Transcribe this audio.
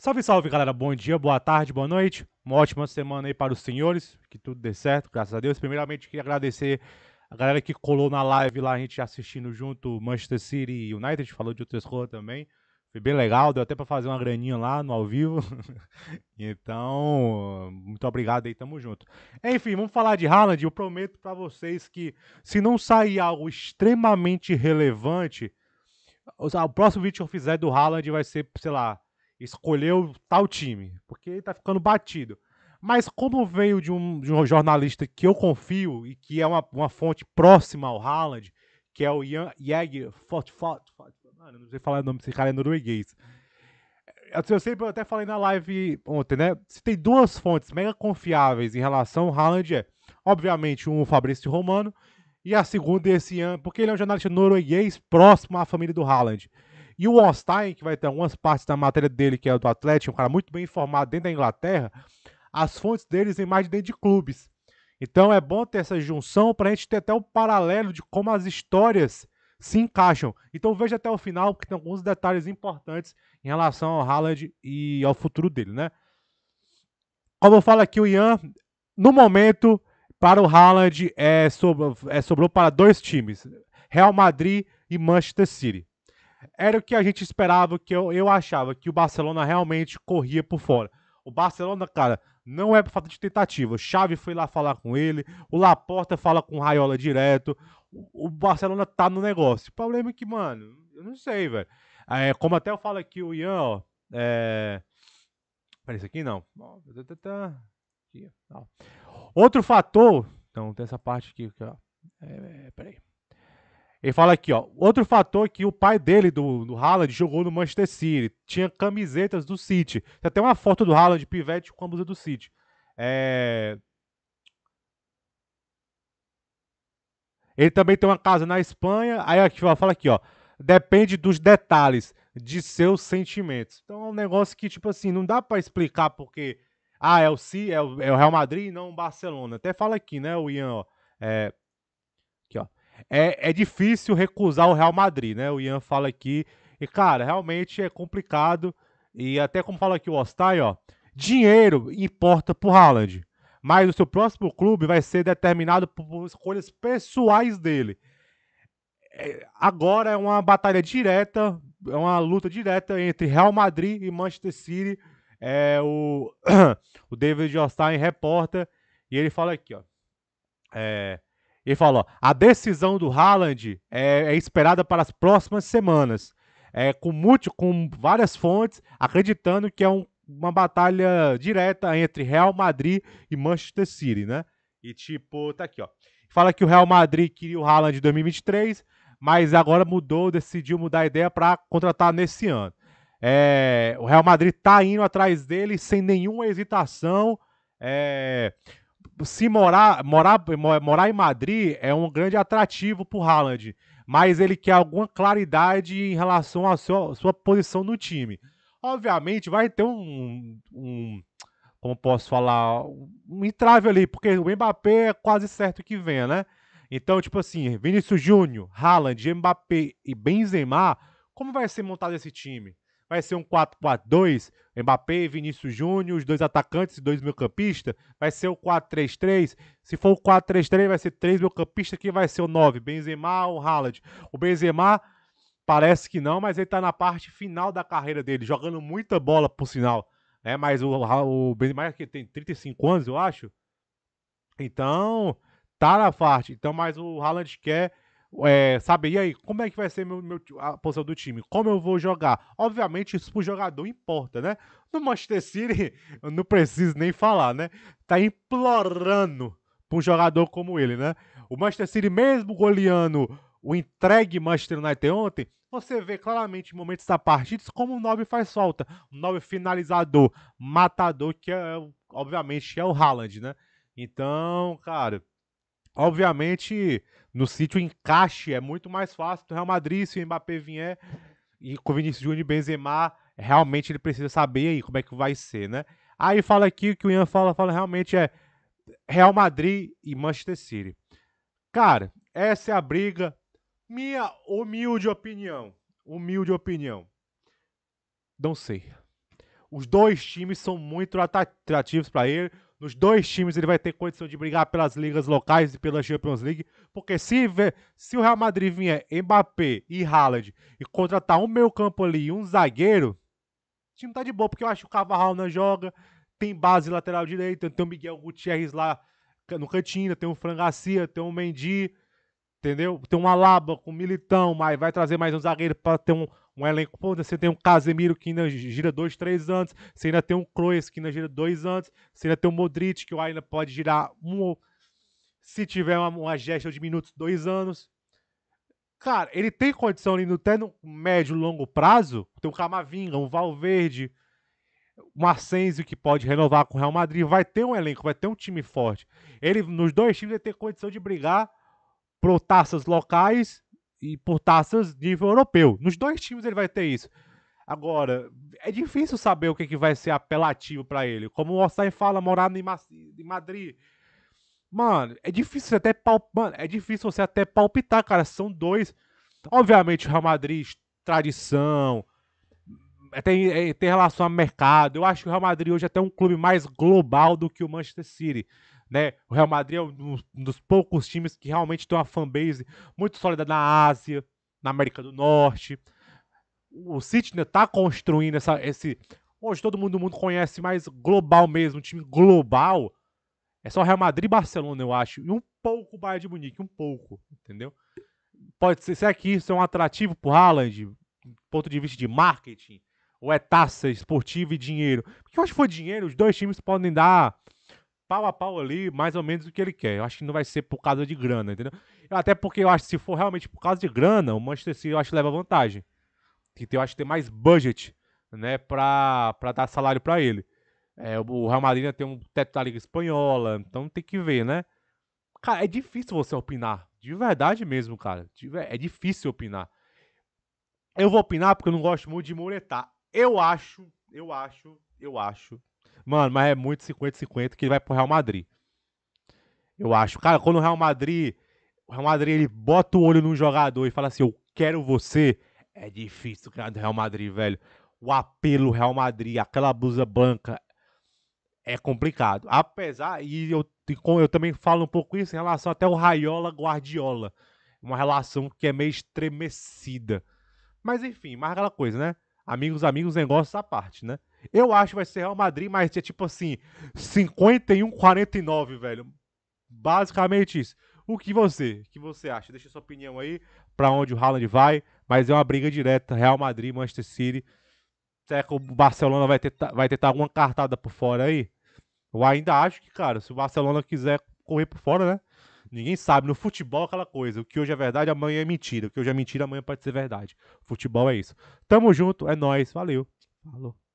Salve, salve, galera. Bom dia, boa tarde, boa noite. Uma ótima semana aí para os senhores. Que tudo dê certo, graças a Deus. Primeiramente, queria agradecer a galera que colou na live lá, a gente assistindo junto Manchester City e United. Falou de outras coisas também. Foi bem legal, deu até para fazer uma graninha lá no ao vivo. então, muito obrigado aí, tamo junto. Enfim, vamos falar de Haaland. Eu prometo para vocês que se não sair algo extremamente relevante, o próximo vídeo que eu fizer do Haaland vai ser, sei lá escolheu tal time, porque ele tá ficando batido. Mas como veio de um, de um jornalista que eu confio e que é uma, uma fonte próxima ao Haaland, que é o Jan Jäger Fortfort, não sei falar o nome desse cara, é norueguês. Eu sempre até falei na live ontem, né? Se tem duas fontes mega confiáveis em relação ao Haaland, é obviamente um Fabrício Romano e a segunda esse Ian, porque ele é um jornalista norueguês próximo à família do Haaland. E o Onstein, que vai ter algumas partes da matéria dele, que é do Atlético, um cara muito bem informado dentro da Inglaterra, as fontes deles vêm mais de dentro de clubes. Então é bom ter essa junção para a gente ter até o um paralelo de como as histórias se encaixam. Então veja até o final, porque tem alguns detalhes importantes em relação ao Haaland e ao futuro dele, né? Como eu falo aqui, o Ian, no momento, para o Haaland, é, sobrou, é, sobrou para dois times, Real Madrid e Manchester City era o que a gente esperava, que eu, eu achava que o Barcelona realmente corria por fora. O Barcelona, cara, não é por falta de tentativa. O Xavi foi lá falar com ele, o Laporta fala com o Raiola direto. O, o Barcelona tá no negócio. O problema é que, mano, eu não sei, velho. É, como até eu falo aqui, o Ian, ó. É... Peraí, isso aqui não. Tá, tá, tá, Outro fator. Então, tem essa parte aqui. ó. É, é peraí. Ele fala aqui, ó. Outro fator que o pai dele, do, do Haaland, jogou no Manchester City. Tinha camisetas do City. Tem até uma foto do Haaland pivete com a blusa do City. É... Ele também tem uma casa na Espanha. Aí aqui, ó, fala aqui, ó. Depende dos detalhes de seus sentimentos. Então é um negócio que, tipo assim, não dá para explicar porque. Ah, é o, C, é o, é o Real Madrid e não o Barcelona. Até fala aqui, né, o Ian, ó. É... Aqui, ó é, é difícil recusar o Real Madrid, né? O Ian fala aqui. E, cara, realmente é complicado. E até como fala aqui o Ostai, ó. Dinheiro importa pro Haaland. Mas o seu próximo clube vai ser determinado por escolhas pessoais dele. É, agora é uma batalha direta, é uma luta direta entre Real Madrid e Manchester City. É o, o David Ostain, repórter, e ele fala aqui, ó. É, ele falou: a decisão do Haaland é, é esperada para as próximas semanas. É, com, muito, com várias fontes, acreditando que é um, uma batalha direta entre Real Madrid e Manchester City, né? E tipo, tá aqui, ó. Fala que o Real Madrid queria o Haaland em 2023, mas agora mudou, decidiu mudar a ideia para contratar nesse ano. É, o Real Madrid tá indo atrás dele sem nenhuma hesitação. É, se morar, morar, morar em Madrid é um grande atrativo para o Haaland, mas ele quer alguma claridade em relação à sua, sua posição no time. Obviamente vai ter um, um como posso falar, um entrave ali, porque o Mbappé é quase certo que venha, né? Então, tipo assim, Vinícius Júnior, Haaland, Mbappé e Benzema, como vai ser montado esse time? Vai ser um 4-4-2, Mbappé, Vinícius Júnior, os dois atacantes e dois meio-campistas. Vai ser o 4-3-3. Se for o 4-3-3, vai ser três meio-campistas que vai ser o 9, Benzema ou Haaland. O Benzema parece que não, mas ele tá na parte final da carreira dele, jogando muita bola, por sinal. É, mas o, o Benzema é que tem 35 anos, eu acho. Então, tá na parte. Então, mas o Haaland quer é, sabe, e aí, como é que vai ser meu, meu, a posição do time? Como eu vou jogar? Obviamente, isso pro jogador importa, né? No Manchester City, eu não preciso nem falar, né? Tá implorando pra um jogador como ele, né? O Manchester City, mesmo goleando o entregue Manchester United ontem, você vê claramente em momentos da partida como o 9 faz falta. O 9 finalizador, matador, que é, obviamente é o Haaland, né? Então, cara, Obviamente, no sítio encaixe é muito mais fácil do então, Real Madrid se o Mbappé vier e com o Vinícius Júnior e Benzema, realmente ele precisa saber aí como é que vai ser, né? Aí fala aqui que o Ian fala, fala realmente é Real Madrid e Manchester City. Cara, essa é a briga. Minha humilde opinião, humilde opinião. Não sei. Os dois times são muito atrativos para ele. Nos dois times ele vai ter condição de brigar pelas ligas locais e pela Champions League, porque se, se o Real Madrid vier Mbappé e Haaland e contratar um meio campo ali e um zagueiro, o time tá de boa, porque eu acho que o Cavarral não joga, tem base lateral direita, tem o Miguel Gutierrez lá no cantinho, tem o Frangacia, tem o Mendy, entendeu? Tem uma Laba com um Militão, mas vai trazer mais um zagueiro para ter um, um elenco. Pô, você tem um Casemiro que ainda gira dois, três anos. Você ainda tem um Kroos que ainda gira dois anos. Você ainda tem um Modric que ainda pode girar um. Se tiver uma, uma de minutos, dois anos. Cara, ele tem condição ali no, até no médio longo prazo. Tem um Camavinga, um Valverde, um Asensio que pode renovar com o Real Madrid. Vai ter um elenco, vai ter um time forte. Ele, nos dois times, ele tem condição de brigar pro taças locais e por taças nível europeu. Nos dois times ele vai ter isso. Agora, é difícil saber o que, é que vai ser apelativo para ele. Como o Ossai fala, morar em, em Madrid. Mano, é difícil até palpitar. é difícil você até palpitar, cara. São dois. Obviamente, o Real Madrid, tradição. É, tem, é, tem relação a mercado. Eu acho que o Real Madrid hoje é até um clube mais global do que o Manchester City né? O Real Madrid é um dos poucos times que realmente tem uma fanbase muito sólida na Ásia, na América do Norte. O City está né, construindo essa, esse. Hoje todo mundo do mundo conhece, mas global mesmo, um time global. É só Real Madrid e Barcelona, eu acho. E um pouco o Bayern de Munique, um pouco, entendeu? Pode ser, será que isso é um atrativo pro Haaland, do ponto de vista de marketing? Ou é taça esportiva e dinheiro? Porque eu acho que foi dinheiro, os dois times podem dar pau a pau ali, mais ou menos o que ele quer. Eu acho que não vai ser por causa de grana, entendeu? Até porque eu acho que se for realmente por causa de grana, o Manchester City eu acho que leva vantagem. Que eu acho que tem mais budget, né, pra, pra dar salário para ele. É, o Real Madrid tem um teto da Liga Espanhola, então tem que ver, né? Cara, é difícil você opinar. De verdade mesmo, cara. É difícil opinar. Eu vou opinar porque eu não gosto muito de muretar. Eu acho, eu acho, eu acho Mano, mas é muito 50-50 que ele vai pro Real Madrid. Eu acho. Cara, quando o Real Madrid. O Real Madrid ele bota o olho num jogador e fala assim: Eu quero você. É difícil ganhar do Real Madrid, velho. O apelo Real Madrid, aquela blusa branca, é complicado. Apesar, e eu, eu também falo um pouco isso em relação até o Raiola Guardiola. Uma relação que é meio estremecida. Mas enfim, mais aquela coisa, né? Amigos, amigos, negócios à parte, né? Eu acho que vai ser Real Madrid, mas é tipo assim, 51-49, velho. Basicamente isso. O que você, o que você acha? Deixa sua opinião aí, para onde o Haaland vai, mas é uma briga direta, Real Madrid, Manchester City. Será que o Barcelona vai tentar, vai tentar alguma cartada por fora aí? Eu ainda acho que, cara, se o Barcelona quiser correr por fora, né? Ninguém sabe. No futebol é aquela coisa. O que hoje é verdade, amanhã é mentira. O que hoje é mentira, amanhã pode ser verdade. Futebol é isso. Tamo junto, é nós. Valeu. Falou.